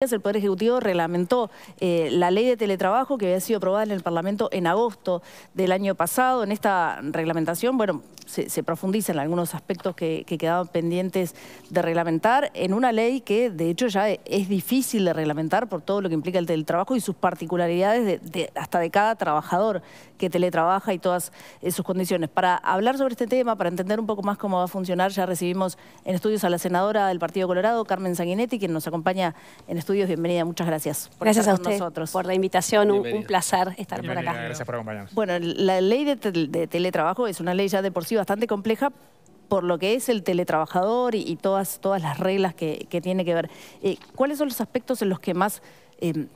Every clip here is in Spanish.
El Poder Ejecutivo reglamentó eh, la ley de teletrabajo que había sido aprobada en el Parlamento en agosto del año pasado. En esta reglamentación, bueno, se, se profundizan algunos aspectos que, quedaban pendientes de reglamentar en una ley que de hecho ya es difícil de reglamentar por todo lo que implica el teletrabajo y sus particularidades hasta de cada trabajador que teletrabaja y todas eh, sus condiciones. Para hablar sobre este tema, para entender un poco más cómo va a funcionar, ya recibimos en estudios a la senadora del Partido Colorado, Carmen Sanguinetti, quien nos acompaña en estudios Bienvenida, muchas gracias. gracias a nosotros. por la invitación, un, placer estar por acá. Gracias por acompañarnos. Bueno, la ley de, teletrabajo es una ley ya de por sí bastante compleja, por lo que es el teletrabajador y, todas, todas las reglas que, tiene que ver. Eh, ¿Cuáles son los aspectos en los que más em,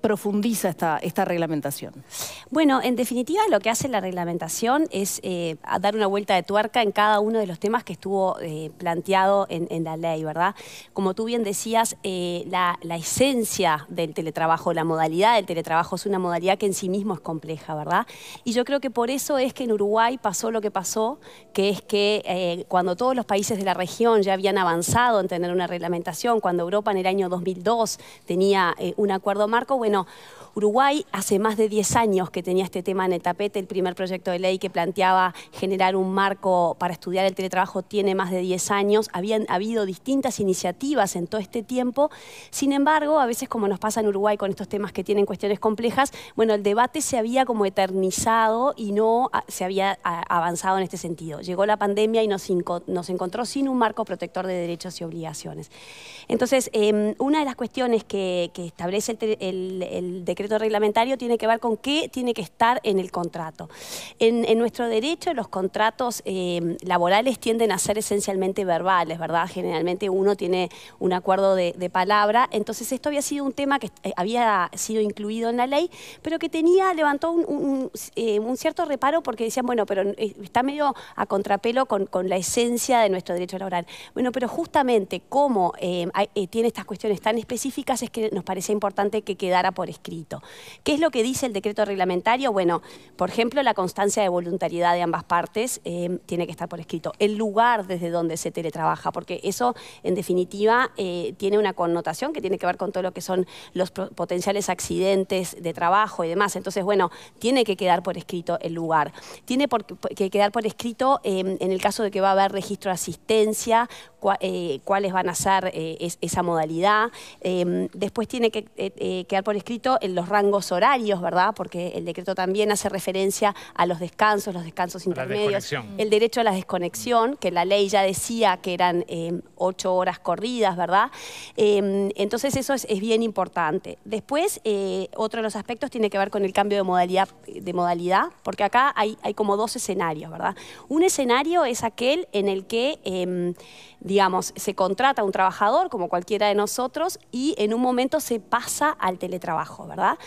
profundiza esta, esta reglamentación? Bueno, en definitiva lo que hace la reglamentación es eh, dar una vuelta de tuerca en cada uno de los temas que estuvo eh, planteado en, la ley, ¿verdad? Como tú bien decías, eh, la, la, esencia del teletrabajo, la modalidad del teletrabajo es una modalidad que en sí mismo es compleja, ¿verdad? Y yo creo que por eso es que en Uruguay pasó lo que pasó, que es que cuando todos los países de la región ya habían avanzado en tener una reglamentación, cuando Europa en el año 2002 tenía un acuerdo marco, bueno, bueno, Uruguay hace más de 10 años que tenía este tema en el tapete, el primer proyecto de ley que planteaba generar un marco para estudiar el teletrabajo tiene más de 10 años, habían habido distintas iniciativas en todo este tiempo, sin embargo, a veces como nos pasa en Uruguay con estos temas que tienen cuestiones complejas, bueno, el debate se había como eternizado y no se había avanzado en este sentido. Llegó la pandemia y nos, nos encontró sin un marco protector de derechos y obligaciones. Entonces, em, una de las cuestiones que, establece el el, decreto reglamentario tiene que ver con qué tiene que estar en el contrato. En, nuestro derecho, los contratos eh, laborales tienden a ser esencialmente verbales, ¿verdad? Generalmente uno tiene un acuerdo de, palabra, entonces esto había sido un tema que eh, había sido incluido en la ley, pero que tenía, levantó un, eh, cierto reparo porque decían, bueno, pero está medio a contrapelo con, la esencia de nuestro derecho laboral. Bueno, pero justamente como tiene estas cuestiones tan específicas es que nos parecía importante que quedara por escrito. ¿Qué es lo que dice el decreto reglamentario? Bueno, por ejemplo, la constancia de voluntariedad de ambas partes eh, tiene que estar por escrito. El lugar desde donde se teletrabaja, porque eso, en definitiva, eh, tiene una connotación que tiene que ver con todo lo que son los potenciales accidentes de trabajo y demás. Entonces, bueno, tiene que quedar por escrito el lugar. Tiene por que quedar por escrito, eh, en el caso de que va a haber registro de asistencia, eh, cuáles van a ser eh, esa modalidad. Eh, después tiene que quedar por escrito los rangos horarios, ¿verdad? Porque el decreto también hace referencia a los descansos, los descansos intermedios, el derecho a la desconexión, que la ley ya decía que eran ocho horas corridas, ¿verdad? entonces eso es, bien importante. Después, otro de los aspectos tiene que ver con el cambio de modalidad, de modalidad porque acá hay, hay como dos escenarios, ¿verdad? Un escenario es aquel en el que em, digamos, se contrata un trabajador como cualquiera de nosotros y en un momento se pasa al teletrabajo, ¿verdad?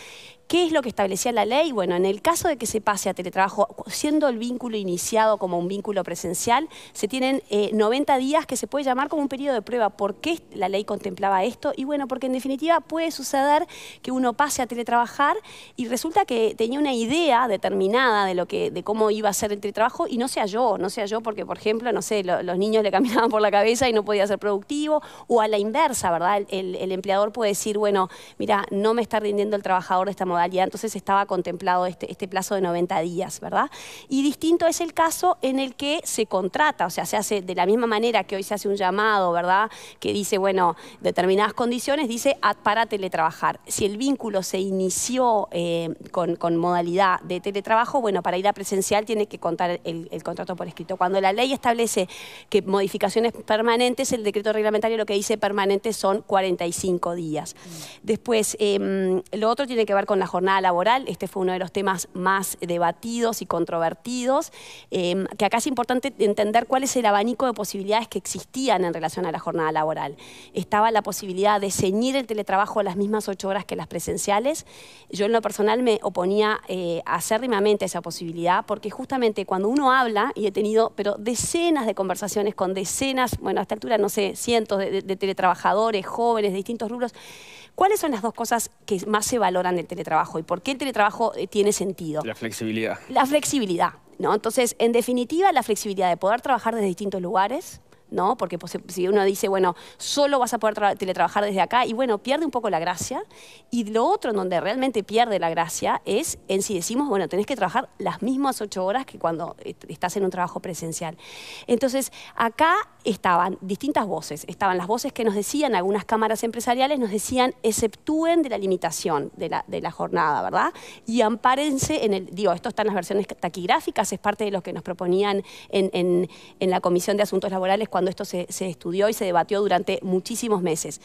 ¿Qué es lo que establecía la ley? Bueno, en el caso de que se pase a teletrabajo, siendo el vínculo iniciado como un vínculo presencial, se tienen 90 eh, días que se puede llamar como un periodo de prueba. ¿Por qué la ley contemplaba esto? Y bueno, porque en definitiva puede suceder que uno pase a teletrabajar y resulta que tenía una idea determinada de lo que, de cómo iba a ser el teletrabajo y no sea yo, no sea yo, porque, por ejemplo, no sé, los niños le caminaban por la cabeza y no podía ser productivo, o a la inversa, ¿verdad? El, el empleador puede decir, bueno, mira, no me está rindiendo el trabajador de esta manera entonces estaba contemplado este, este plazo de 90 días, ¿verdad? Y distinto es el caso en el que se contrata, o sea, se hace de la misma manera que hoy se hace un llamado, ¿verdad? Que dice, bueno, determinadas condiciones, dice ah, para teletrabajar. Si el vínculo se inició eh, con, modalidad de teletrabajo, bueno, para ir a presencial tiene que contar el, contrato por escrito. Cuando la ley establece que modificaciones permanentes, el decreto reglamentario lo que dice permanente son 45 días. Mm. Después, em, lo otro tiene que ver con jornada laboral. Este fue uno de los temas más debatidos y controvertidos, em, que acá es importante entender cuál es el abanico de posibilidades que existían en relación a la jornada laboral. Estaba la posibilidad de ceñir el teletrabajo a las mismas ocho horas que las presenciales. Yo en lo personal me oponía eh, acérrimamente a esa posibilidad, porque justamente cuando uno habla, y he tenido pero decenas de conversaciones con decenas, bueno, a esta altura no sé, cientos de, teletrabajadores, jóvenes de distintos rubros, ¿cuáles son las dos cosas que más se valoran del teletrabajo? y por qué el teletrabajo eh, tiene sentido. La flexibilidad. La flexibilidad. ¿no? Entonces, en definitiva, la flexibilidad de poder trabajar desde distintos lugares, porque pues, si uno dice, bueno, solo vas a poder teletrabajar desde acá, y bueno, pierde un poco la gracia. Y lo otro en donde realmente pierde la gracia es en si decimos, bueno, tenés que trabajar las mismas ocho horas que cuando este, estás en un trabajo presencial. Entonces, acá estaban distintas voces. Estaban las voces que nos decían, algunas cámaras empresariales nos decían, exceptúen de la limitación de la, jornada, ¿verdad? Y ampárense en el, digo, esto están las versiones taquigráficas, es parte de lo que nos proponían en, en la Comisión de Asuntos Laborales cuando esto se, estudió y se debatió durante muchísimos meses.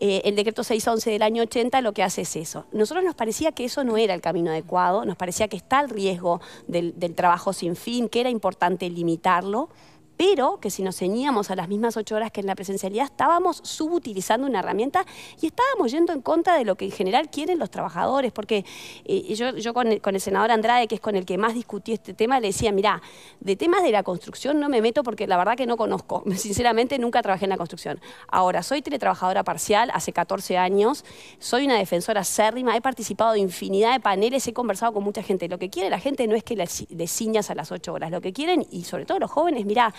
Eh, el decreto 611 del año 80 lo que hace es eso. Nosotros nos parecía que eso no era el camino adecuado, nos parecía que está el riesgo del trabajo sin fin, que era importante limitarlo pero que si nos ceñíamos a las mismas ocho horas que en la presencialidad, estábamos subutilizando una herramienta y estábamos yendo en contra de lo que en general quieren los trabajadores, porque eh, yo, con, el, senador Andrade, que es con el que más discutí este tema, le decía, mira de temas de la construcción no me meto porque la verdad que no conozco, sinceramente nunca trabajé en la construcción. Ahora, soy teletrabajadora parcial hace 14 años, soy una defensora sérrima, he participado de infinidad de paneles, he conversado con mucha gente. Lo que quiere la gente no es que le ciñas a las ocho horas, lo que quieren, y sobre todo los jóvenes, mirá,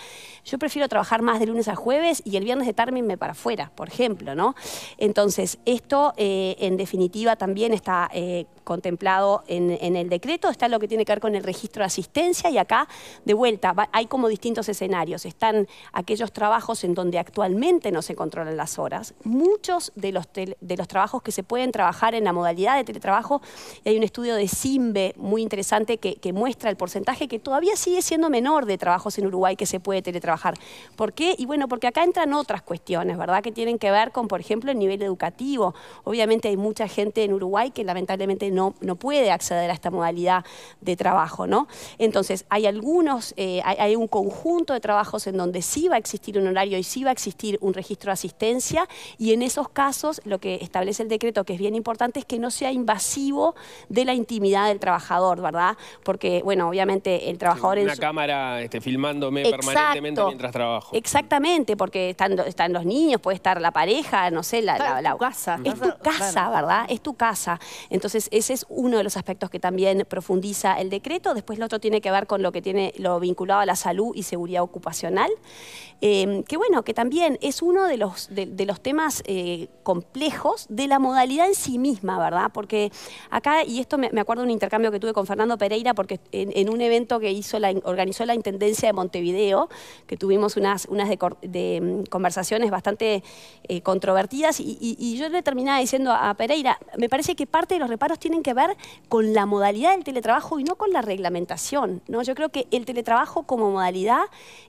yo prefiero trabajar más de lunes a jueves y el viernes de tarde me para afuera, por ejemplo, ¿no? Entonces, esto eh, en definitiva también está eh, contemplado en, el decreto, está lo que tiene que ver con el registro de asistencia y acá, de vuelta, hay como distintos escenarios. Están aquellos trabajos en donde actualmente no se controlan las horas. Muchos de los, de los trabajos que se pueden trabajar en la modalidad de teletrabajo, y hay un estudio de Simbe muy interesante que, que muestra el porcentaje que todavía sigue siendo menor de trabajos en Uruguay que se pueden teletrabajar. ¿Por qué? Y bueno, porque acá entran otras cuestiones, ¿verdad? Que tienen que ver con, por ejemplo, el nivel educativo. Obviamente hay mucha gente en Uruguay que lamentablemente no, no puede acceder a esta modalidad de trabajo, ¿no? Entonces, hay algunos, eh, hay, un conjunto de trabajos en donde sí va a existir un horario y sí va a existir un registro de asistencia y en esos casos lo que establece el decreto, que es bien importante, es que no sea invasivo de la intimidad del trabajador, ¿verdad? Porque, bueno, obviamente el trabajador... en una en cámara este, filmándome permanente mientras trabajo. Exactamente, porque están, los niños, puede estar la pareja, no sé, la, casa. Es tu casa, ¿verdad? Es tu casa. Entonces, ese es uno de los aspectos que también profundiza el decreto. Después lo otro tiene que ver con lo que tiene lo vinculado a la salud y seguridad ocupacional. Em, que bueno, que también es uno de los, de, los temas eh, complejos de la modalidad en sí misma, ¿verdad? Porque acá, y esto me, acuerdo de un intercambio que tuve con Fernando Pereira, porque en, en un evento que hizo la, organizó la Intendencia de Montevideo, que tuvimos unas, mm, conversaciones bastante eh, controvertidas y, yo le terminaba diciendo a Pereira, me parece que parte de los reparos tienen que ver con la modalidad del teletrabajo y no con la reglamentación. Yo creo que el teletrabajo como modalidad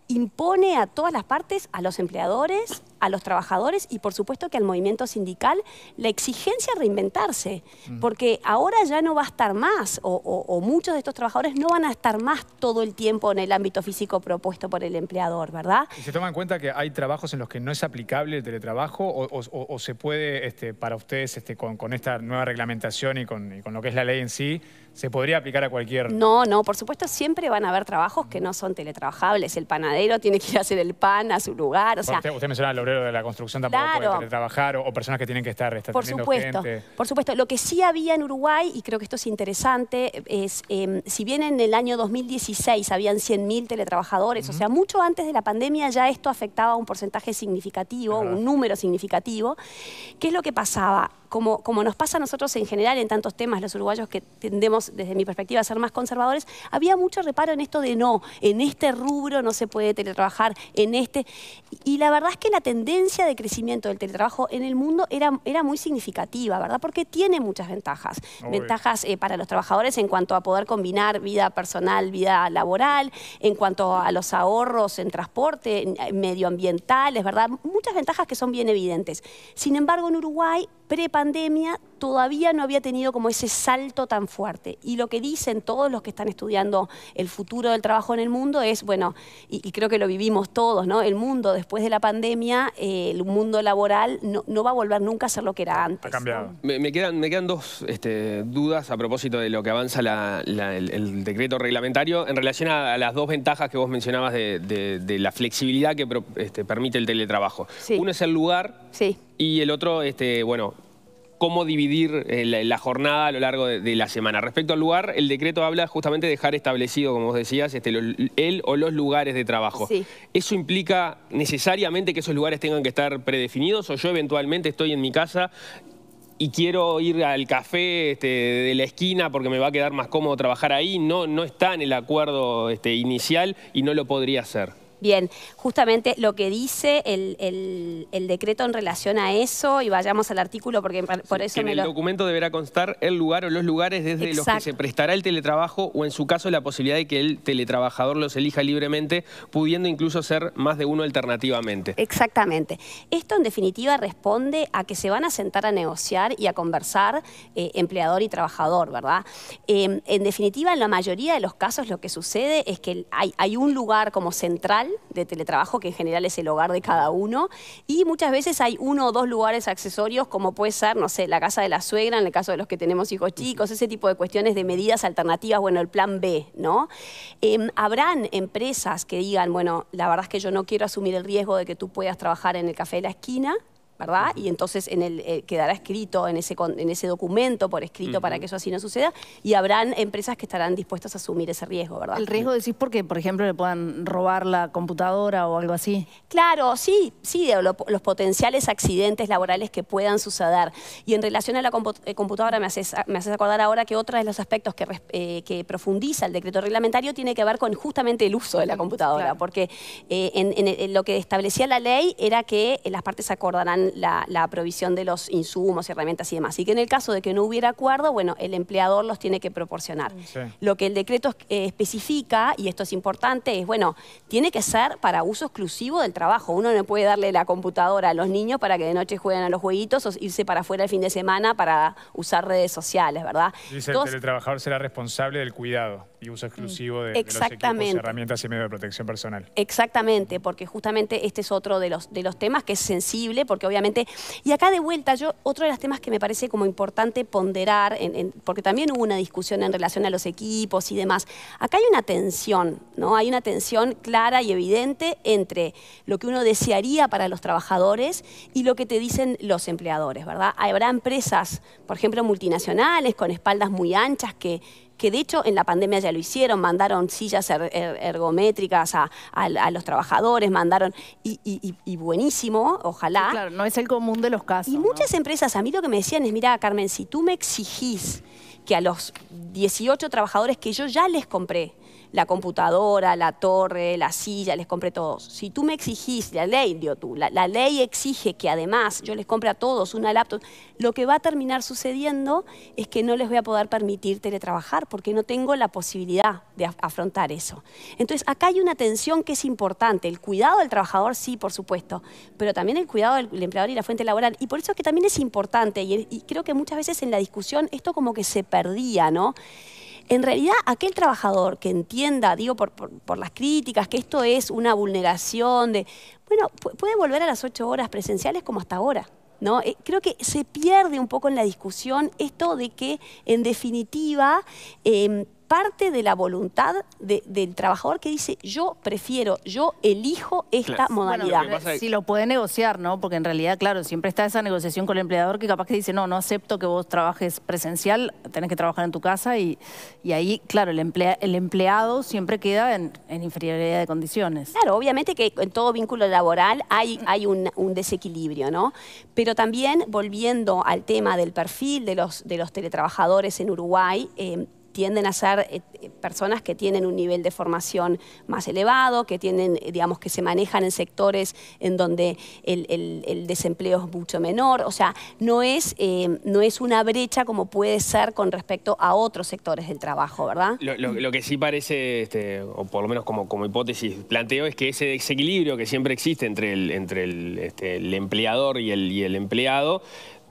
impone a todas las partes, a los empleadores, a los trabajadores y por supuesto que al movimiento sindical la exigencia reinventarse, mm. porque ahora ya no va a estar más o, muchos de estos trabajadores no van a estar más todo el tiempo en el ámbito físico propuesto por el empleador, ¿verdad? ¿Y se toma en cuenta que hay trabajos en los que no es aplicable el teletrabajo o, se puede, este, para ustedes, este, con, esta nueva reglamentación y con lo que es la ley en sí, se podría aplicar a cualquier... No, no, por supuesto siempre van a haber trabajos que no son teletrabajables. El panadero tiene que ir a hacer el pan a su lugar, o sea... Usted, mencionaba al obrero de la construcción tampoco puede teletrabajar o, personas que tienen que estar este, Por supuesto, por supuesto. Lo que sí había en Uruguay, y creo que esto es interesante, es em, si bien en el año 2016 habían 100.000 teletrabajadores, o sea, mucho antes de la pandemia ya esto afectaba a un porcentaje significativo, un número significativo. ¿Qué es lo que pasaba? Como, como nos pasa a nosotros en general en tantos temas, los uruguayos que tendemos desde mi perspectiva, ser más conservadores, había mucho reparo en esto de no, en este rubro no se puede teletrabajar, en este. Y la verdad es que la tendencia de crecimiento del teletrabajo en el mundo era, era muy significativa, ¿verdad? Porque tiene muchas ventajas. Ah, ventajas eh, para los trabajadores en cuanto a poder combinar vida personal, vida laboral, en cuanto a los ahorros en transporte, eh, medioambientales, ¿verdad? Muchas ventajas que son bien evidentes. Sin embargo, en Uruguay prepandemia todavía no había tenido como ese salto tan fuerte. Y lo que dicen todos los que están estudiando el futuro del trabajo en el mundo es, bueno, y, creo que lo vivimos todos, ¿no? El mundo después de la pandemia, eh, el mundo laboral no, va a volver nunca a ser lo que era antes. Ha cambiado. Me, quedan, me quedan dos este, dudas a propósito de lo que avanza el, decreto reglamentario en relación a, las dos ventajas que vos mencionabas de, la flexibilidad que este, permite el teletrabajo. Uno es el lugar. Sí y el otro, este, bueno, cómo dividir eh, la, jornada a lo largo de, la semana. Respecto al lugar, el decreto habla justamente de dejar establecido, como vos decías, este, el o los lugares de trabajo. ¿Eso implica necesariamente que esos lugares tengan que estar predefinidos o yo eventualmente estoy en mi casa y quiero ir al café este, de la esquina porque me va a quedar más cómodo trabajar ahí? No, no está en el acuerdo este, inicial y no lo podría hacer. Bien, justamente lo que dice el, decreto en relación a eso, y vayamos al artículo porque por eso en el documento deberá constar el lugar o los lugares desde los que se prestará el teletrabajo o en su caso la posibilidad de que el teletrabajador los elija libremente, pudiendo incluso ser más de uno alternativamente. Exactamente. Esto en definitiva responde a que se van a sentar a negociar y a conversar eh, empleador y trabajador, ¿verdad? Eh, en definitiva, en la mayoría de los casos lo que sucede es que hay un lugar como central de teletrabajo, que en general es el hogar de cada uno, y muchas veces hay uno o dos lugares accesorios, como puede ser, no sé, la casa de la suegra, en el caso de los que tenemos hijos chicos, ese tipo de cuestiones de medidas alternativas, bueno, el plan B, ¿no? Em, Habrán empresas que digan, bueno, la verdad es que yo no quiero asumir el riesgo de que tú puedas trabajar en el café de la esquina, ¿verdad? Y entonces en el, eh, quedará escrito en ese, en ese documento por escrito para que eso así no suceda y habrán empresas que estarán dispuestas a asumir ese riesgo, ¿verdad? El riesgo decís porque, por ejemplo, le puedan robar la computadora o algo así. Claro, sí, sí, los potenciales accidentes laborales que puedan suceder. Y en relación a la eh, computadora me haces, me acordar ahora que otro de los aspectos que, eh, que profundiza el decreto reglamentario tiene que ver con justamente el uso de la computadora, porque lo que establecía la ley era que las partes acordarán la, provisión de los insumos, herramientas y demás. Y que en el caso de que no hubiera acuerdo, bueno, el empleador los tiene que proporcionar. Lo que el decreto eh, especifica, y esto es importante, es, bueno, tiene que ser para uso exclusivo del trabajo. Uno no puede darle la computadora a los niños para que de noche jueguen a los jueguitos o irse para afuera el fin de semana para usar redes sociales, ¿verdad? Dice el trabajador será responsable del cuidado y uso mm. exclusivo de, los equipos, herramientas y medios de protección personal. Exactamente, porque justamente este es otro de los, de los temas que es sensible, porque obviamente... Y acá de vuelta, yo otro de los temas que me parece como importante ponderar, porque también hubo una discusión en relación a los equipos y demás, acá hay una tensión, ¿no? Hay una tensión clara y evidente entre lo que uno desearía para los trabajadores y lo que te dicen los empleadores, ¿verdad? Habrá empresas, por ejemplo, multinacionales, con espaldas muy anchas que que de hecho en la pandemia ya lo hicieron, mandaron sillas er, er, ergométricas a, los trabajadores, mandaron, y, buenísimo, ojalá. claro, no es el común de los casos. Y muchas empresas, a mí lo que me decían es, mira Carmen, si tú me exigís que a los 18 trabajadores que yo ya les compré, la computadora, la torre, la silla, les compré todos. Si tú me exigís, la ley dio tú, la, ley exige que además yo les compre a todos una laptop, lo que va a terminar sucediendo es que no les voy a poder permitir teletrabajar porque no tengo la posibilidad de afrontar eso. Entonces, acá hay una tensión que es importante, el cuidado del trabajador sí, por supuesto, pero también el cuidado del empleador y la fuente laboral. Y por eso es que también es importante, y creo que muchas veces en la discusión esto como que se perdía, ¿no? En realidad, aquel trabajador que entienda, digo por, las críticas, que esto es una vulneración de, bueno, puede volver a las ocho horas presenciales como hasta ahora. ¿No? Eh, creo que se pierde un poco en la discusión esto de que, en definitiva, em, parte de la voluntad del trabajador que dice, yo prefiero, yo elijo esta modalidad. lo Si lo puede negociar, ¿no? Porque en realidad, claro, siempre está esa negociación con el empleador que capaz que dice, no, no acepto que vos trabajes presencial, tenés que trabajar en tu casa y, y ahí, claro, el, el empleado siempre queda en, inferioridad de condiciones. Claro, obviamente que en todo vínculo laboral hay, hay un, desequilibrio, ¿no? Pero también, volviendo al tema del perfil de los, de los teletrabajadores en Uruguay, eh, tienden a ser eh, eh, personas que tienen un nivel de formación más elevado, que tienen, eh, digamos, que se manejan en sectores en donde el, desempleo es mucho menor. O sea, no es, no es una brecha como puede ser con respecto a otros sectores del trabajo, ¿verdad? Lo, que sí parece, este, o por lo menos como, como hipótesis planteo, es que ese desequilibrio que siempre existe entre el, entre este, empleador y el, y el empleado,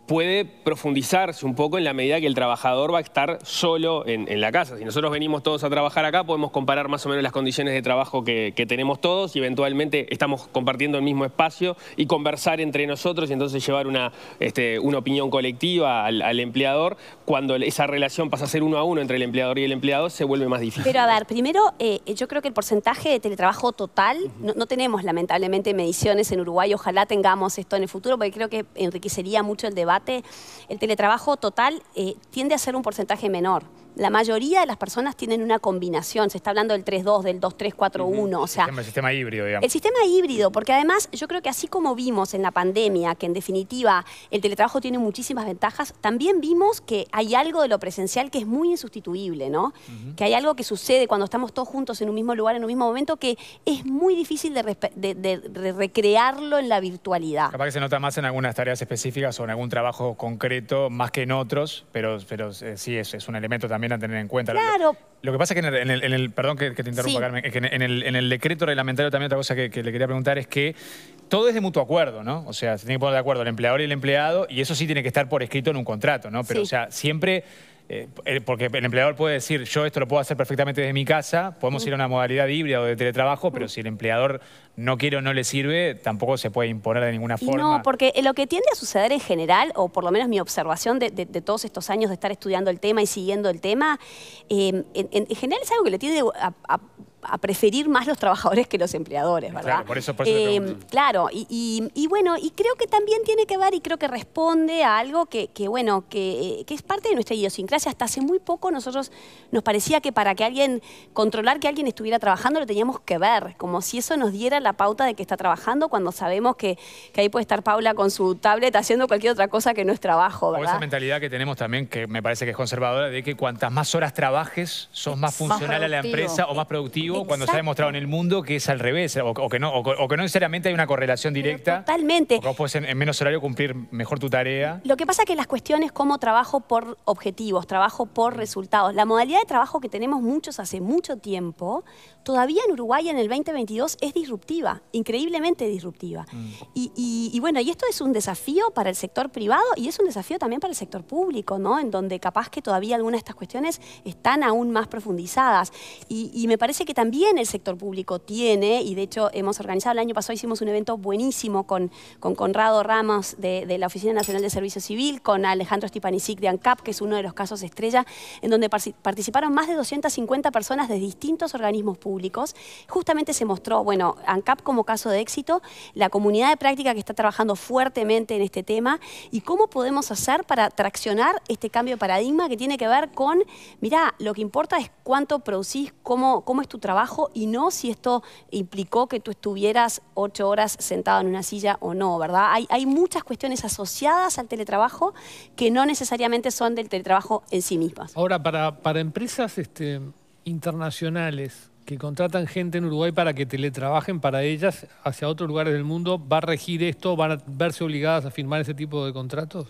puede profundizarse un poco en la medida que el trabajador va a estar solo en, la casa. Si nosotros venimos todos a trabajar acá, podemos comparar más o menos las condiciones de trabajo que, tenemos todos y eventualmente estamos compartiendo el mismo espacio y conversar entre nosotros y entonces llevar una, este, una opinión colectiva al, empleador. Cuando esa relación pasa a ser uno a uno entre el empleador y el empleado, se vuelve más difícil. Pero a ver, primero, eh, yo creo que el porcentaje de teletrabajo total, no tenemos lamentablemente mediciones en Uruguay, ojalá tengamos esto en el futuro porque creo que enriquecería mucho el debate el teletrabajo total eh, tiende a ser un porcentaje menor la mayoría de las personas tienen una combinación. Se está hablando del 3-2, del 2-3-4-1. o sea, el sistema, híbrido, digamos. El sistema híbrido, porque además yo creo que así como vimos en la pandemia, que en definitiva el teletrabajo tiene muchísimas ventajas, también vimos que hay algo de lo presencial que es muy insustituible, ¿no? Que hay algo que sucede cuando estamos todos juntos en un mismo lugar, en un mismo momento, que es muy difícil de, recrearlo en la virtualidad. Capaz que se nota más en algunas tareas específicas o en algún trabajo concreto, más que en otros, pero, pero eh, sí, es un elemento también tener en cuenta. Claro. Lo, que pasa es que en el, perdón que, te interrumpa, Carmen, es que en el, decreto reglamentario también otra cosa que, le quería preguntar es que todo es de mutuo acuerdo, ¿no? O sea, se tiene que poner de acuerdo el empleador y el empleado y eso sí tiene que estar por escrito en un contrato, ¿no? Pero, o sea, siempre eh, eh, porque el empleador puede decir, yo esto lo puedo hacer perfectamente desde mi casa, podemos ir a una modalidad híbrida o de teletrabajo, pero si el empleador no quiere o no le sirve, tampoco se puede imponer de ninguna forma. No, porque eh, lo que tiende a suceder en general, o por lo menos mi observación de, todos estos años de estar estudiando el tema y siguiendo el tema, en, general es algo que le tiende a a preferir más los trabajadores que los empleadores, ¿verdad? Claro, por eso, por eso eh, Claro, y, bueno, y creo que también tiene que ver y creo que responde a algo que, bueno, eh, que, es parte de nuestra idiosincrasia. Hasta hace muy poco nosotros nos parecía que para que alguien, controlar que alguien estuviera trabajando lo teníamos que ver, como si eso nos diera la pauta de que está trabajando cuando sabemos que, ahí puede estar Paula con su tablet haciendo cualquier otra cosa que no es trabajo, ¿verdad? O esa mentalidad que tenemos también, que me parece que es conservadora, de que cuantas más horas trabajes, sos más funcional a la empresa o más productivo cuando se ha demostrado en el mundo que es al revés, o, que, no, o, que no necesariamente hay una correlación directa. totalmente. O que vos en, menos horario cumplir mejor tu tarea. Lo que pasa es que las cuestiones como trabajo por objetivos, trabajo por resultados, la modalidad de trabajo que tenemos muchos hace mucho tiempo, todavía en Uruguay en el 2022 es disruptiva, increíblemente disruptiva. Mm. Y, bueno, y esto es un desafío para el sector privado y es un desafío también para el sector público, ¿no? En donde capaz que todavía algunas de estas cuestiones están aún más profundizadas. Y, y me parece que también también el sector público tiene, y de hecho hemos organizado, el año pasado hicimos un evento buenísimo con, con Conrado Ramos de, la Oficina Nacional de Servicio Civil, con Alejandro Stipanisic de ANCAP, que es uno de los casos estrella, en donde participaron más de 250 personas de distintos organismos públicos. Justamente se mostró, bueno, ANCAP como caso de éxito, la comunidad de práctica que está trabajando fuertemente en este tema y cómo podemos hacer para traccionar este cambio de paradigma que tiene que ver con, mira lo que importa es cuánto producís, cómo, cómo es tu trabajo y no si esto implicó que tú estuvieras ocho horas sentado en una silla o no, ¿verdad? Hay, muchas cuestiones asociadas al teletrabajo que no necesariamente son del teletrabajo en sí mismas. Ahora, para, para empresas este, internacionales, que contratan gente en Uruguay para que teletrabajen para ellas hacia otros lugares del mundo. ¿Va a regir esto? ¿Van a verse obligadas a firmar ese tipo de contratos?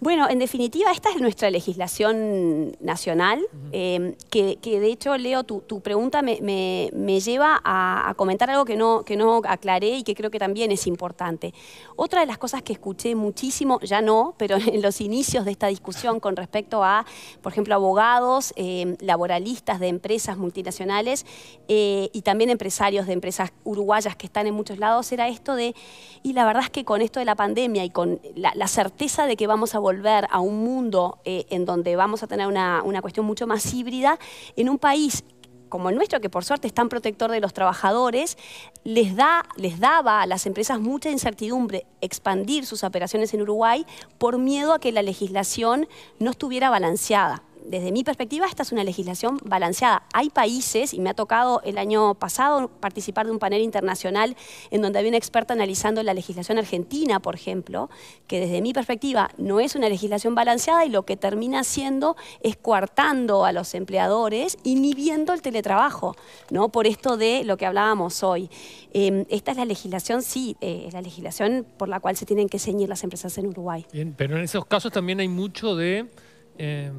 Bueno, en definitiva, esta es nuestra legislación nacional, eh, que, de hecho, Leo, tu, pregunta me, lleva a, comentar algo que no, que no aclaré y que creo que también es importante. Otra de las cosas que escuché muchísimo, ya no, pero en los inicios de esta discusión con respecto a, por ejemplo, abogados, eh, laboralistas de empresas multinacionales, eh, y también empresarios de empresas uruguayas que están en muchos lados, era esto de, y la verdad es que con esto de la pandemia y con la, certeza de que vamos a volver a un mundo eh, en donde vamos a tener una, cuestión mucho más híbrida, en un país como el nuestro, que por suerte es tan protector de los trabajadores, les daba a las empresas mucha incertidumbre expandir sus operaciones en Uruguay por miedo a que la legislación no estuviera balanceada desde mi perspectiva, esta es una legislación balanceada. Hay países, y me ha tocado el año pasado participar de un panel internacional en donde había una experta analizando la legislación argentina, por ejemplo, que desde mi perspectiva no es una legislación balanceada y lo que termina haciendo es coartando a los empleadores, y inhibiendo el teletrabajo, ¿no? Por esto de lo que hablábamos hoy. Em, esta es la legislación, sí, eh, es la legislación por la cual se tienen que ceñir las empresas en Uruguay. pero en esos casos también hay mucho de... Eh,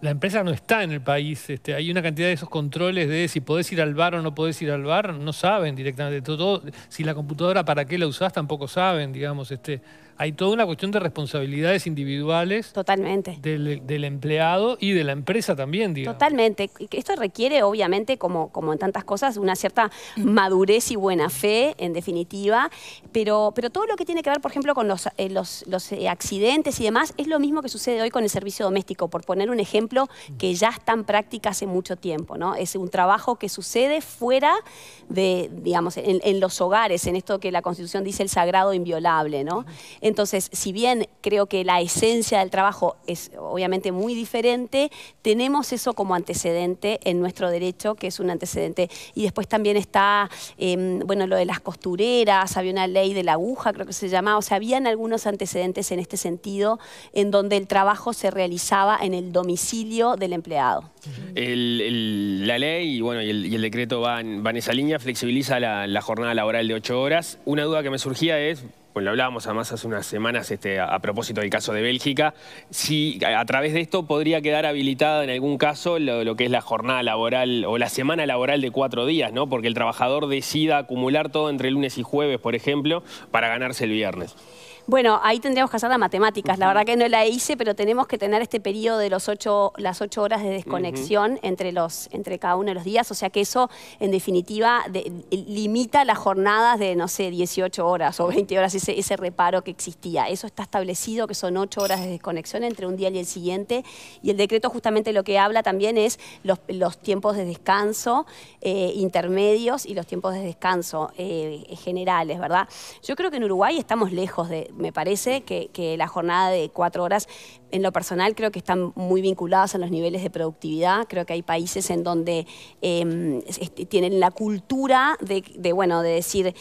la empresa no está en el país. Este, hay una cantidad de esos controles de si podés ir al bar o no podés ir al bar, no saben directamente. Todo, si la computadora para qué la usás, tampoco saben, digamos. Este, hay toda una cuestión de responsabilidades individuales. Totalmente. Del, empleado y de la empresa también, digamos. Totalmente. Esto requiere, obviamente, como, como en tantas cosas, una cierta mm. madurez y buena fe, en definitiva. Pero, pero todo lo que tiene que ver, por ejemplo, con los, eh, los, eh, accidentes y demás, es lo mismo que sucede hoy con el servicio doméstico, por poner un ejemplo mm. que ya está en práctica hace mucho tiempo. ¿no? Es un trabajo que sucede fuera de, digamos, en, en los hogares, en esto que la Constitución dice el sagrado inviolable. ¿no? Entonces, si bien creo que la esencia del trabajo es obviamente muy diferente, tenemos eso como antecedente en nuestro derecho, que es un antecedente. Y después también está, em, bueno, lo de las costureras, había una ley de la aguja, creo que se llamaba, o sea, habían algunos antecedentes en este sentido, en donde el trabajo se realizaba en el domicilio del empleado. la ley y, el, y el decreto van, en esa línea, flexibiliza la, la jornada laboral de ocho horas. Una duda que me surgía es, bueno, pues lo hablábamos además hace unas semanas este, a, propósito del caso de Bélgica, si a, través de esto podría quedar habilitada en algún caso lo, lo, que es la jornada laboral o la semana laboral de cuatro días, ¿no? Porque el trabajador decida acumular todo entre lunes y jueves, por ejemplo, para ganarse el viernes. Bueno, ahí tendríamos que hacer las matemáticas. La verdad que no la hice, pero tenemos que tener este periodo de los ocho, las ocho horas de desconexión entre, los, entre cada uno de los días. O sea que eso, en definitiva, limita las jornadas de, no sé, 18 horas o 20 horas, ese, ese reparo que existía. Eso está establecido, que son ocho horas de desconexión entre un día y el siguiente. Y el decreto justamente lo que habla también es los, tiempos de descanso eh, intermedios y los tiempos de descanso eh, generales, ¿verdad? Yo creo que en Uruguay estamos lejos de me parece que, la jornada de cuatro horas, en lo personal, creo que están muy vinculadas a los niveles de productividad. Creo que hay países en donde em, este, tienen la cultura de, bueno, de decir eh,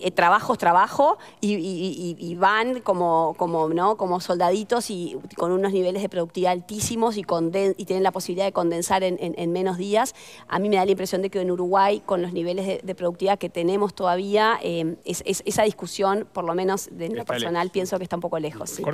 eh, trabajo es trabajo y, van como, como, ¿no? como soldaditos y con unos niveles de productividad altísimos y, y tienen la posibilidad de condensar en, menos días. A mí me da la impresión de que en Uruguay, con los niveles de, productividad que tenemos todavía, em, esa discusión, por lo menos de lo personal, pienso que está un poco lejos. Eh,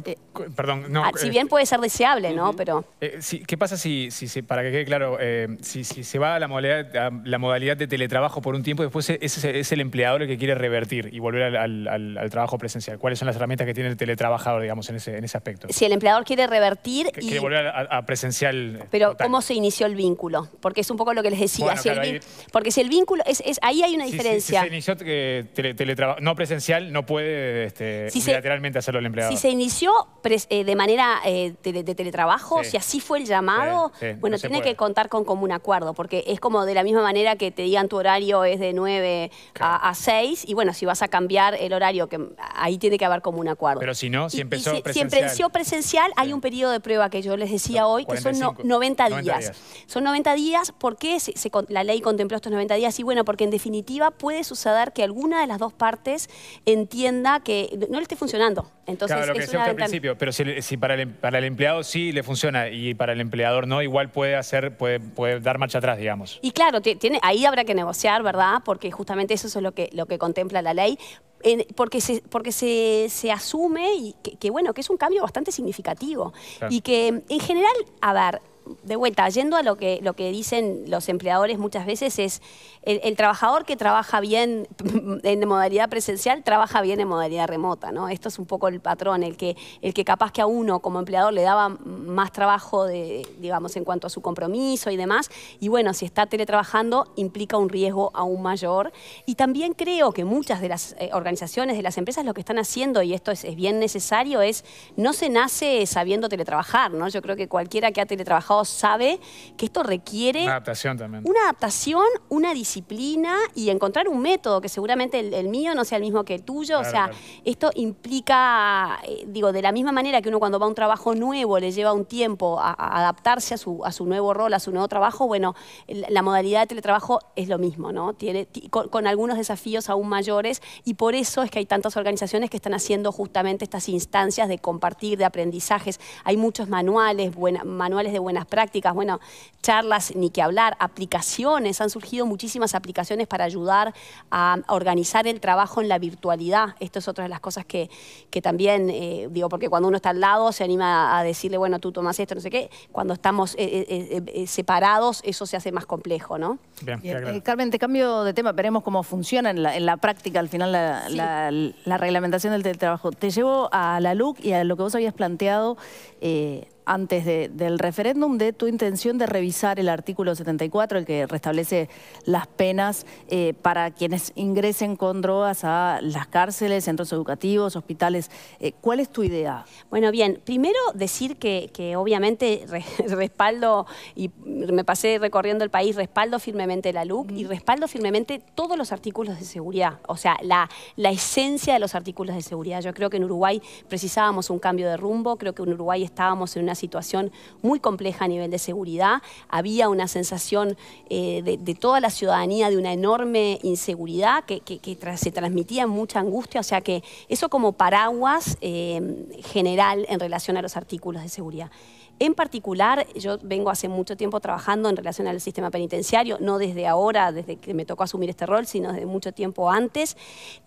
perdón, ah, si eh, bien puede ser deseable, ¿no? Pero... Eh, ¿Qué pasa si, para que quede claro, si, se va a la, modalidad, la modalidad de teletrabajo por un tiempo después es, el empleador el que quiere revertir y volver al, trabajo presencial? ¿Cuáles son las herramientas que tiene el teletrabajador, digamos, en ese, aspecto? Si el empleador quiere revertir y... Quiere volver a, presencial. Pero ¿cómo se inició el vínculo? Porque es un poco lo que les decía. Porque si el vínculo... Es, ahí hay una diferencia. Si, se inició teletrabajo no presencial, no puede... Este, hacerlo el empleado. Si se inició eh, de manera eh, de teletrabajo, si así fue el llamado, bueno, tiene que contar con común acuerdo, porque es como de la misma manera que te digan tu horario es de 9 a, 6, y bueno, si vas a cambiar el horario, que ahí tiene que haber común acuerdo. Pero si no, si empezó presencial. Si empezó presencial, hay un periodo de prueba que yo les decía hoy, que son 90, días. Son 90 días, ¿por qué la ley contempló estos 90 días? Y bueno, porque en definitiva puede suceder que alguna de las dos partes entienda que no le esté funcionando entonces, claro, lo que al principio, pero si, em, para, el, empleado sí le funciona y para el empleador no, igual puede hacer, puede, dar marcha atrás, digamos. Y claro, tiene, ahí habrá que negociar, ¿verdad? Porque justamente eso es lo que, lo que contempla la ley. porque se, porque se, asume y que, bueno, que es un cambio bastante significativo. Y que en general, a ver, de vuelta, yendo a lo que, lo que dicen los empleadores muchas veces es el, trabajador que trabaja bien en modalidad presencial trabaja bien en modalidad remota, ¿no? Esto es un poco el patrón, el que, el que capaz que a uno como empleador le daba más trabajo, digamos, en cuanto a su compromiso y demás. Y bueno, si está teletrabajando implica un riesgo aún mayor. Y también creo que muchas de las eh, organizaciones, de las empresas, lo que están haciendo, y esto es, bien necesario, es no se nace sabiendo teletrabajar, ¿no? Yo creo que cualquiera que ha teletrabajado sabe que esto requiere... Una adaptación también. Una adaptación, una disciplina y encontrar un método, que seguramente el, mío no sea el mismo que el tuyo. o sea, esto implica, eh, digo, de la misma manera que uno cuando va a un trabajo nuevo le lleva un tiempo a, adaptarse a su, a su nuevo rol, a su nuevo trabajo, bueno, la modalidad de teletrabajo es lo mismo, ¿no? Tiene, con, algunos desafíos aún mayores y por eso es que hay tantas organizaciones que están haciendo justamente estas instancias de compartir, de aprendizajes. Hay muchos manuales, manuales de buenas prácticas, bueno, charlas, ni que hablar, aplicaciones, han surgido muchísimas aplicaciones para ayudar a, organizar el trabajo en la virtualidad. Esto es otra de las cosas que, también, eh, digo, porque cuando uno está al lado se anima a decirle, bueno, tú tomas esto, no sé qué. Cuando estamos eh, eh, separados, eso se hace más complejo, ¿no? Bien, Carmen, te cambio de tema, veremos cómo funciona en la, práctica al final la, la, reglamentación del trabajo. Te llevo a la LUC y a lo que vos habías planteado antes del referéndum de tu intención de revisar el artículo 74, el que restablece las penas eh, para quienes ingresen con drogas a las cárceles, centros educativos, hospitales. Eh, ¿Cuál es tu idea? Bueno, bien, primero decir que, que obviamente respaldo, y me pasé recorriendo el país, respaldo firmemente la LUC y respaldo firmemente todos los artículos de seguridad, o sea, la, la esencia de los artículos de seguridad. Yo creo que en Uruguay precisábamos un cambio de rumbo, creo que en Uruguay estábamos en una una situación muy compleja a nivel de seguridad, había una sensación eh, de, toda la ciudadanía de una enorme inseguridad que, se transmitía mucha angustia, o sea que eso como paraguas eh, general en relación a los artículos de seguridad. En particular, yo vengo hace mucho tiempo trabajando en relación al sistema penitenciario, no desde ahora, desde que me tocó asumir este rol, sino desde mucho tiempo antes,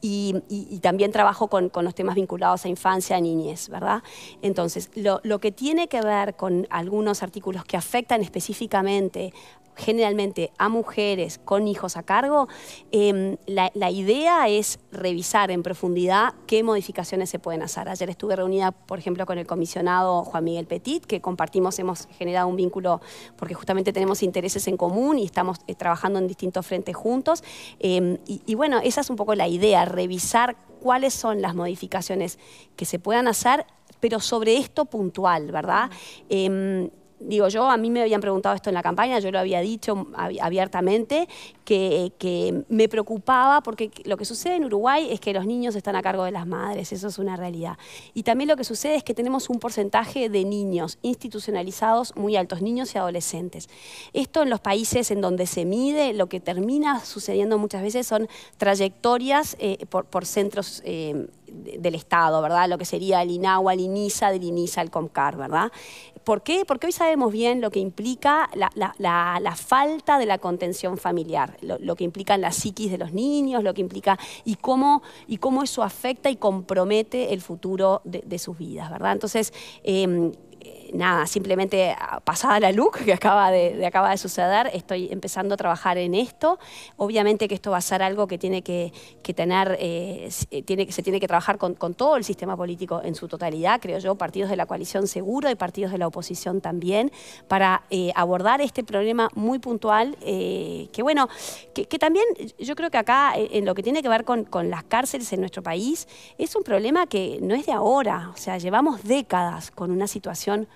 y, también trabajo con, los temas vinculados a infancia, a niñez, ¿verdad? Entonces, lo que tiene que ver con algunos artículos que afectan específicamente generalmente a mujeres con hijos a cargo, em, la, idea es revisar en profundidad qué modificaciones se pueden hacer. Ayer estuve reunida, por ejemplo, con el comisionado Juan Miguel Petit, que compartimos, hemos generado un vínculo porque justamente tenemos intereses en común y estamos eh, trabajando en distintos frentes juntos. Em, y, bueno, esa es un poco la idea, revisar cuáles son las modificaciones que se puedan hacer pero sobre esto puntual, ¿verdad? digo yo, a mí me habían preguntado esto en la campaña, yo lo había dicho abiertamente, que, me preocupaba porque lo que sucede en Uruguay es que los niños están a cargo de las madres, eso es una realidad. Y también lo que sucede es que tenemos un porcentaje de niños institucionalizados muy altos, niños y adolescentes. Esto en los países en donde se mide, lo que termina sucediendo muchas veces son trayectorias eh, por, por, centros. Eh, del Estado, ¿verdad? Lo que sería el INAWA, el INISA, del INISA, el COMCAR, ¿verdad? ¿Por qué? Porque hoy sabemos bien lo que implica la, falta de la contención familiar, lo, que implican las psiquis de los niños, lo que implica y cómo, y cómo eso afecta y compromete el futuro de, sus vidas, ¿verdad? Entonces, em, nada, simplemente ah, pasada la luz que acaba de, acaba de suceder, estoy empezando a trabajar en esto. Obviamente que esto va a ser algo que tiene que, tener, eh, eh tiene, se tiene que trabajar con, todo el sistema político en su totalidad, creo yo, partidos de la coalición seguro y partidos de la oposición también, para eh, abordar este problema muy puntual, eh, que bueno, que, también yo creo que acá, en lo que tiene que ver con, con las cárceles en nuestro país, es un problema que no es de ahora, o sea, llevamos décadas con una situación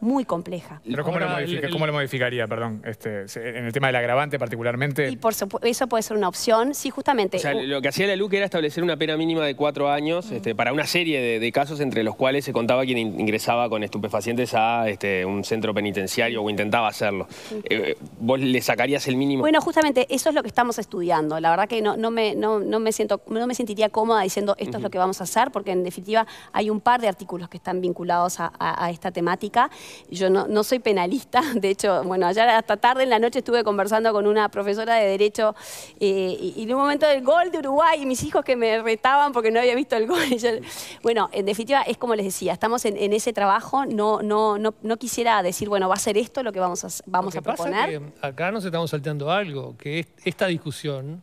muy compleja. ¿Pero cómo lo, modificaría, perdón, este, en el tema del agravante particularmente? Y por eso puede ser una opción, sí, justamente. O sea, lo que hacía la LUC era establecer una pena mínima de cuatro años mm. este, para una serie de, casos entre los cuales se contaba quien ingresaba con estupefacientes a este, un centro penitenciario o intentaba hacerlo. Eh, ¿Vos le sacarías el mínimo? Bueno, justamente eso es lo que estamos estudiando. La verdad que no, me, siento, no me sentiría cómoda diciendo esto es lo que vamos a hacer, porque en definitiva hay un par de artículos que están vinculados a esta temática. Yo no, no soy penalista, de hecho, bueno, ayer hasta tarde en la noche estuve conversando con una profesora de Derecho eh, y, en un momento del gol de Uruguay y mis hijos que me retaban porque no había visto el gol. bueno, en definitiva, es como les decía, estamos en, ese trabajo, no, no, no, quisiera decir, bueno, va a ser esto lo que vamos a, vamos a proponer. acá nos estamos salteando algo, que esta discusión,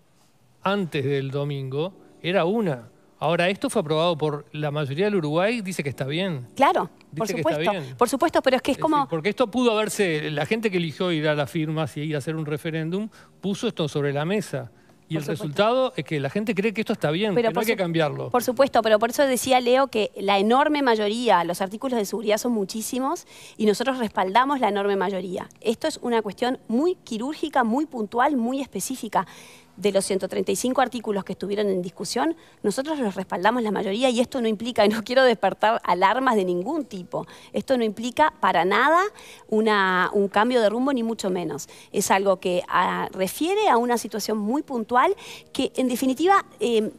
antes del domingo, era una. Ahora, esto fue aprobado por la mayoría del Uruguay, dice que está bien. Claro, por supuesto. Por supuesto, pero es que es, como... porque esto pudo haberse, la gente que eligió ir a las firmas y ir a hacer un referéndum, puso esto sobre la mesa. Y el resultado es que la gente cree que esto está bien, pero que no hay que cambiarlo. Por supuesto, pero por eso decía Leo que la enorme mayoría, los artículos de seguridad son muchísimos y nosotros respaldamos la enorme mayoría. Esto es una cuestión muy quirúrgica, muy puntual, muy específica de los 135 artículos que estuvieron en discusión, nosotros los respaldamos la mayoría y esto no implica, y no quiero despertar alarmas de ningún tipo, esto no implica para nada una, un cambio de rumbo ni mucho menos. Es algo que ah, refiere a una situación muy puntual que en definitiva em,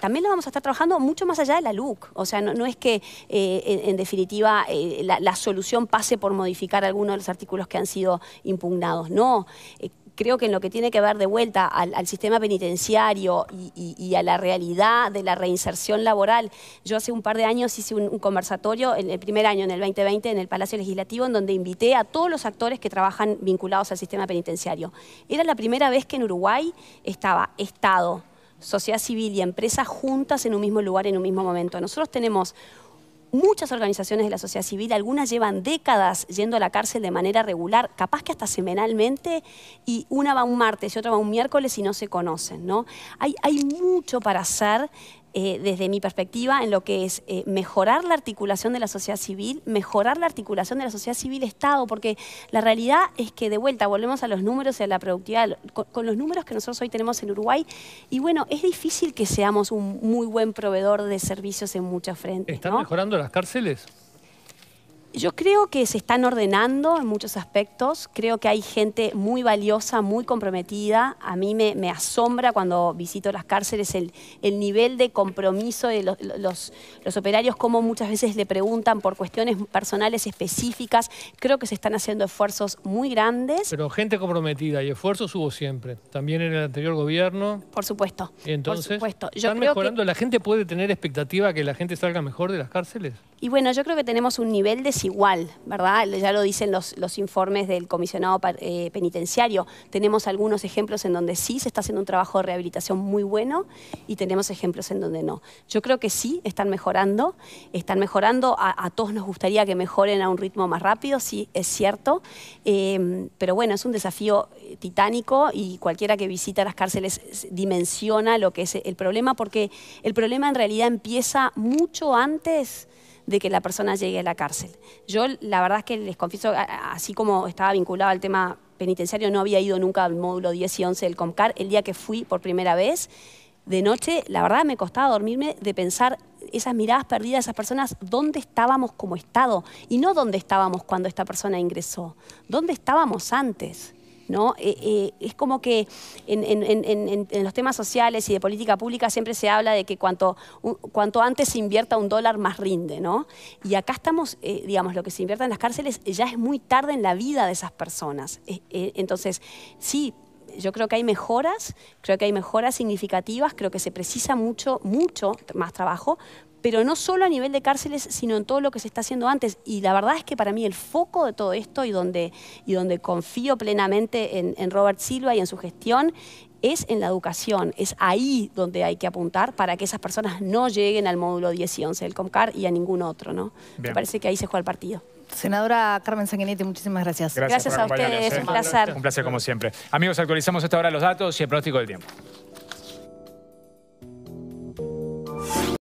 también lo vamos a estar trabajando mucho más allá de la LUC. O sea, no, es que eh, en, definitiva eh, la, solución pase por modificar algunos de los artículos que han sido impugnados. No, eh, creo que en lo que tiene que ver de vuelta al, sistema penitenciario y, a la realidad de la reinserción laboral, yo hace un par de años hice un, conversatorio, en el primer año, en el 2020, en el Palacio Legislativo, en donde invité a todos los actores que trabajan vinculados al sistema penitenciario. Era la primera vez que en Uruguay estaba Estado, sociedad civil y empresas juntas en un mismo lugar, en un mismo momento. Nosotros tenemos muchas organizaciones de la sociedad civil, algunas llevan décadas yendo a la cárcel de manera regular, capaz que hasta semanalmente, y una va un martes y otra va un miércoles y no se conocen, ¿no? Hay, hay mucho para hacer eh, desde mi perspectiva, en lo que es eh, mejorar la articulación de la sociedad civil, mejorar la articulación de la sociedad civil-Estado, porque la realidad es que de vuelta volvemos a los números y a la productividad, con, los números que nosotros hoy tenemos en Uruguay, y bueno, es difícil que seamos un muy buen proveedor de servicios en muchas frentes. ¿Están mejorando las cárceles? Yo creo que se están ordenando en muchos aspectos, creo que hay gente muy valiosa, muy comprometida. A mí me, asombra cuando visito las cárceles el, nivel de compromiso de los, operarios, como muchas veces le preguntan por cuestiones personales específicas. Creo que se están haciendo esfuerzos muy grandes. Pero gente comprometida y esfuerzos hubo siempre, también en el anterior gobierno. Por supuesto. Entonces, por ¿están mejorando? ¿La gente puede tener expectativa que la gente salga mejor de las cárceles? Y bueno, yo creo que tenemos un nivel desigual, ¿verdad? Ya lo dicen los, informes del comisionado eh, penitenciario. Tenemos algunos ejemplos en donde sí se está haciendo un trabajo de rehabilitación muy bueno y tenemos ejemplos en donde no. Yo creo que sí están mejorando, están mejorando. A, todos nos gustaría que mejoren a un ritmo más rápido, sí, es cierto. Em, pero bueno, es un desafío eh, titánico y cualquiera que visita las cárceles dimensiona lo que es el problema, porque el problema en realidad empieza mucho antes de que la persona llegue a la cárcel. Yo la verdad es que les confieso, así como estaba vinculado al tema penitenciario, no había ido nunca al módulo 10 y 11 del COMCAR. El día que fui por primera vez, de noche, la verdad me costaba dormirme de pensar esas miradas perdidas, esas personas, dónde estábamos como Estado y no dónde estábamos cuando esta persona ingresó, dónde estábamos antes. Eh, eh, es como que en, los temas sociales y de política pública siempre se habla de que cuanto, antes se invierta un dólar, más rinde, ¿no? Y acá estamos, eh, digamos, lo que se invierta en las cárceles ya es muy tarde en la vida de esas personas. entonces, sí, yo creo que hay mejoras, creo que hay mejoras significativas, creo que se precisa mucho, mucho más trabajo, pero no solo a nivel de cárceles, sino en todo lo que se está haciendo antes. Y la verdad es que para mí el foco de todo esto y donde, y donde confío plenamente en, Robert Silva y en su gestión es en la educación, es ahí donde hay que apuntar para que esas personas no lleguen al módulo 10 y 11 del COMCAR y a ningún otro, ¿no? Me parece que ahí se juega el partido. Senadora Carmen Sanguinetti, muchísimas gracias. Gracias, a ustedes, es un placer. Un placer como siempre. Amigos, actualizamos esta hora los datos y el pronóstico del tiempo.